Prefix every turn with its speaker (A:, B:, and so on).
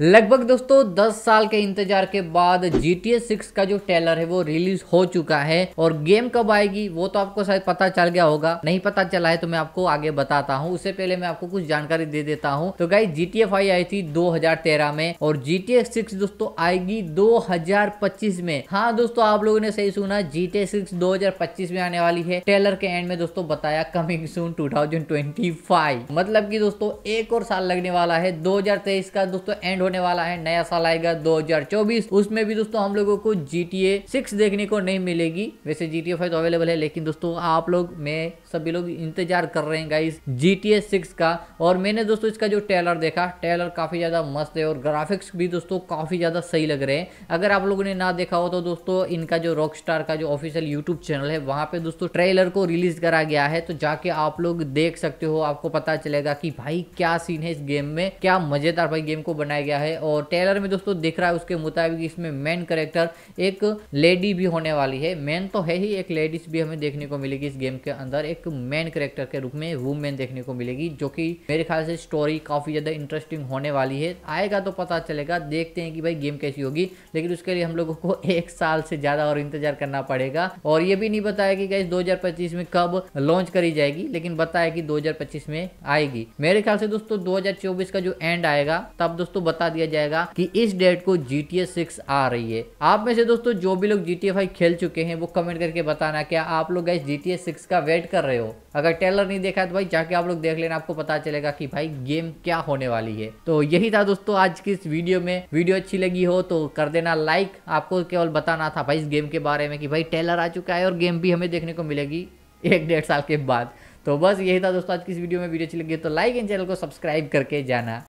A: लगभग दोस्तों 10 साल के इंतजार के बाद जी टी सिक्स का जो ट्रेलर है वो रिलीज हो चुका है और गेम कब आएगी वो तो आपको शायद पता चल गया होगा नहीं पता चला है तो मैं आपको आगे बताता हूँ उससे पहले मैं आपको कुछ जानकारी दे देता हूँ तो गाई जी टी एफ आई आई थी 2013 में और जी टी सिक्स दोस्तों आएगी 2025 में हाँ दोस्तों आप लोगों ने सही सुना जी टी सिक्स दो में आने वाली है ट्रेलर के एंड में दोस्तों बताया कमिंग सून 2025 मतलब की दोस्तों एक और साल लगने वाला है दो का दोस्तों एंड होने वाला है नया साल आएगा 2024 उसमें भी दोस्तों हम लोगों को GTA 6 देखने को नहीं मिलेगी वैसे GTA 5 तो अवेलेबल है लेकिन दोस्तों आप लोग मैं सभी लोग इंतजार कर रहे हैं गाइस GTA 6 का और मैंने दोस्तों इसका जो ट्रेलर देखा ट्रेलर काफी ज्यादा मस्त है और ग्राफिक्स भी दोस्तों काफी ज्यादा सही लग रहे हैं अगर आप लोगों ने ना देखा हो तो दोस्तों इनका जो रॉक का जो ऑफिशियल यूट्यूब चैनल है वहां पर दोस्तों ट्रेलर को रिलीज करा गया है तो जाके आप लोग देख सकते हो आपको पता चलेगा कि भाई क्या सीन है इस गेम में क्या मजेदार भाई गेम को बनाया गया गया है और टेलर में दोस्तों दिख रहा है उसके मुताबिक इसमें मेन करेक्टर एक लेडी भी होने वाली है मेन तो है ही एक लेडीज भी हमें देखने को मिलेगी इस गेम के अंदर एक मेन करेक्टर के रूप में वुमेन देखने को मिलेगी जो कि मेरे ख्याल से स्टोरी काफ़ी ज़्यादा इंटरेस्टिंग होने वाली है आएगा तो पता चलेगा देखते हैं कि भाई गेम कैसी होगी लेकिन उसके लिए हम लोगों को एक साल से ज़्यादा और इंतजार करना पड़ेगा और ये भी नहीं बताया कि गाइस दो में कब लॉन्च करी जाएगी लेकिन बताया कि दो में आएगी मेरे ख्याल से दोस्तों दो का जो एंड आएगा तब दोस्तों बता बता दिया जाएगा कि इस डेट को जी टी सिक्स आ रही है आप में से दोस्तों जो भी लोग जी टी फाइव खेल चुके हैं वो कमेंट करके बताना क्या आप लोग गए जी टी सिक्स का वेट कर रहे हो अगर ट्रेलर नहीं देखा है तो भाई जाके आप लोग देख लेना आपको पता चलेगा कि भाई गेम क्या होने वाली है तो यही था दोस्तों आज की इस वीडियो में वीडियो अच्छी लगी हो तो कर देना लाइक आपको केवल बताना था भाई इस गेम के बारे में कि भाई ट्रेलर आ चुका है और गेम भी हमें देखने को मिलेगी एक डेढ़ साल के बाद तो बस यही था दोस्तों आज की इस वीडियो में वीडियो अच्छी लगी तो लाइक एंड चैनल को सब्सक्राइब करके जाना